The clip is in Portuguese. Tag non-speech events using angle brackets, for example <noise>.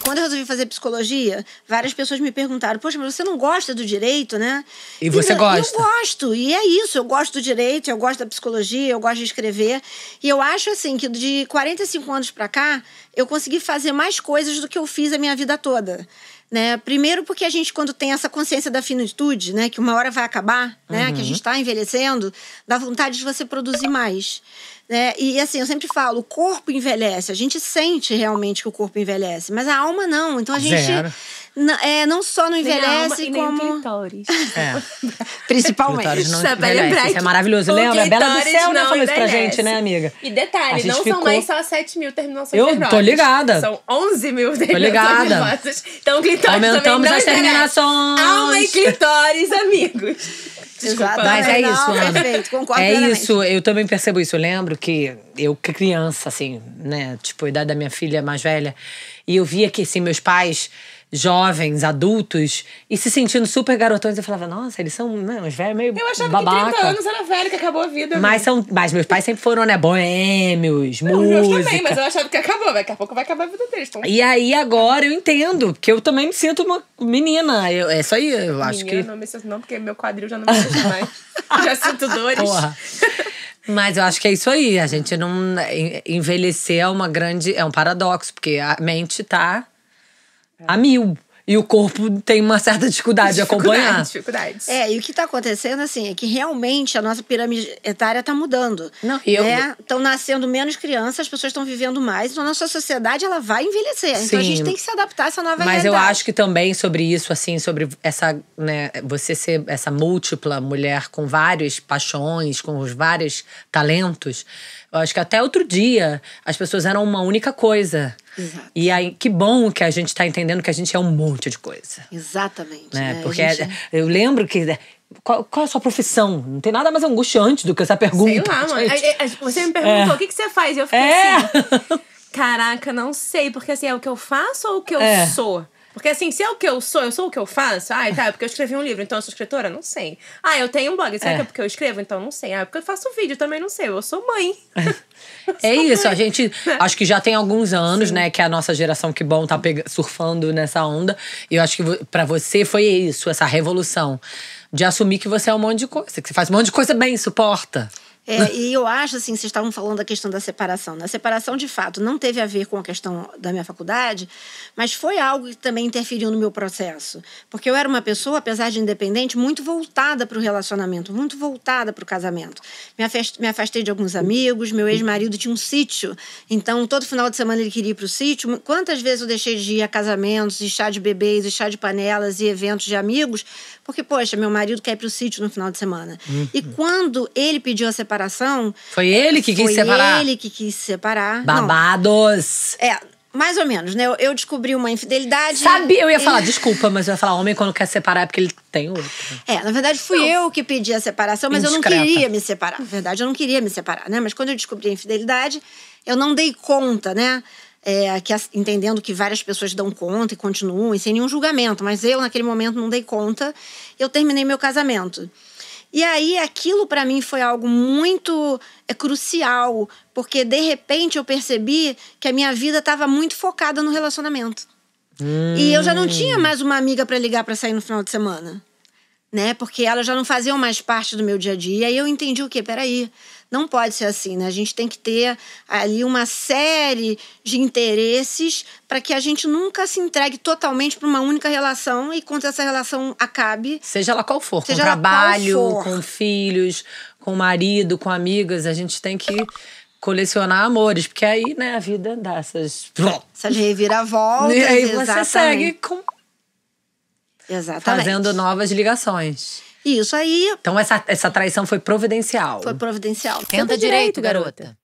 Quando eu resolvi fazer psicologia, várias pessoas me perguntaram: Poxa, mas você não gosta do direito, né? E você e, gosta? Eu gosto. E é isso. Eu gosto do direito, eu gosto da psicologia, eu gosto de escrever. E eu acho, assim, que de 45 anos para cá, eu consegui fazer mais coisas do que eu fiz a minha vida toda. Né? Primeiro porque a gente, quando tem essa consciência da finitude, né? Que uma hora vai acabar, né? Uhum. Que a uhum. gente está envelhecendo, dá vontade de você produzir mais. Né? E assim, eu sempre falo, o corpo envelhece, a gente sente realmente que o corpo envelhece, mas a alma não. Então a gente. Zero não, é, não só não envelhece, nem alma, como. E nem clitóris. É. <laughs> Principalmente. Clitóris não é envelhece. Isso é maravilhoso. Lembra? Lembra? Bela do Céu né, falou isso pra gente, né, amiga? E detalhe, não ficou... são mais só 7 mil terminações Eu nervosas. tô ligada. São 11 mil terminações nervosas. Então, clitóris Aumentamos as terminações. Alma e clitóris, amigos. Desculpa. Mas é não, isso, Ana. Perfeito, concordo. É plenamente. isso, eu também percebo isso. Eu lembro que eu, criança, assim, né? Tipo, a idade da minha filha mais velha. E eu via que, assim, meus pais jovens, adultos, e se sentindo super garotões. Eu falava, nossa, eles são não né, uns velhos meio Eu achava babaca. que 30 anos era velho, que acabou a vida. Né? Mas, são, mas meus pais sempre foram, né, boêmios, Não, música. Meus também, mas eu achava que acabou. Daqui a pouco vai acabar a vida deles. Então... E aí, agora, eu entendo, porque eu também me sinto uma menina. Eu, é isso aí, eu menina, acho que... Menina, não me sinto não, porque meu quadril já não me sinto <laughs> mais. já sinto dores. Porra. Mas eu acho que é isso aí. A gente não. Envelhecer é uma grande. É um paradoxo, porque a mente tá a mil. E o corpo tem uma certa dificuldade, dificuldade de acompanhar. Dificuldades. É, e o que está acontecendo, assim, é que realmente a nossa pirâmide etária está mudando. Não, eu... né? Estão nascendo menos crianças, as pessoas estão vivendo mais, então a nossa sociedade ela vai envelhecer. Sim. Então a gente tem que se adaptar a essa nova Mas realidade. Mas eu acho que também sobre isso, assim, sobre essa, né, você ser essa múltipla mulher com várias paixões, com os vários talentos. Eu acho que até outro dia as pessoas eram uma única coisa. Exato. E aí, que bom que a gente está entendendo que a gente é um monte de coisa. Exatamente. Né? né? Porque gente... É, eu lembro que né, qual, qual, é a sua profissão? Não tem nada mais angustiante do que essa pergunta. Sei lá, mãe. Você me perguntou é. o que, que você faz? E eu fiquei é. assim. Caraca, não sei, porque assim, é o que eu faço ou o que eu é. sou? Porque assim, se é o que eu sou, eu sou o que eu faço. Ah, tá, é porque eu escrevi um livro, então eu sou escritora? Não sei. Ah, eu tenho um blog, será é. que é porque eu escrevo? Então não sei. Ah, é porque eu faço vídeo, também não sei. Eu sou mãe. <laughs> é sou isso, mãe. a gente acho que já tem alguns anos, Sim. né, que é a nossa geração que bom tá surfando nessa onda. E eu acho que para você foi isso, essa revolução de assumir que você é um monte de coisa, que você faz um monte de coisa bem, suporta. É, e eu acho, assim, vocês estavam falando da questão da separação. Né? A separação, de fato, não teve a ver com a questão da minha faculdade, mas foi algo que também interferiu no meu processo. Porque eu era uma pessoa, apesar de independente, muito voltada para o relacionamento, muito voltada para o casamento. Me, afastei de alguns amigos, meu ex-marido tinha um sítio, então todo final de semana ele queria ir para o sítio. Quantas vezes eu deixei de ir a casamentos, e chá de bebês, e chá de panelas, e eventos de amigos, porque, poxa, meu marido quer ir para o sítio no final de semana. Uhum. E quando ele pediu a separação, separação. Foi ele que quis separar? Foi ele que quis separar. Babados! Não. É, mais ou menos, né? Eu descobri uma infidelidade. Sabia, eu ia falar, <laughs> desculpa, mas eu ia falar, homem quando quer separar é porque ele tem outro. É, na verdade fui não. eu que pedi a separação, mas Indiscreta. eu não queria me separar. Na verdade, eu não queria me separar, né? Mas quando eu descobri a infidelidade, eu não dei conta, né? É, que, entendendo que várias pessoas dão conta e continuam, e sem nenhum julgamento, mas eu, naquele momento, não dei conta, eu terminei meu casamento. E aí aquilo para mim foi algo muito é, crucial, porque de repente eu percebi que a minha vida estava muito focada no relacionamento. Hum. E eu já não hum. tinha mais uma amiga para ligar para sair no final de semana, né? Porque elas já não faziam mais parte do meu dia a dia. E aí eu entendi o quê? Peraí, não pode ser assim, né? A gente tem que ter ali uma série de interesses para que a gente nunca se entregue totalmente para uma única relação e quando essa relação acabe. Seja ela qual for, com trabalho, for. com filhos, com marido, com amigas, a gente tem que colecionar amores, porque aí, né, a vida dá essas. Essas reviravoltas. E aí você exatamente. segue com. Exatamente. Fazendo novas ligações. Isso aí. Então essa, essa traição foi providencial. Foi providencial. Tenta, Tenta direito, direito, garota.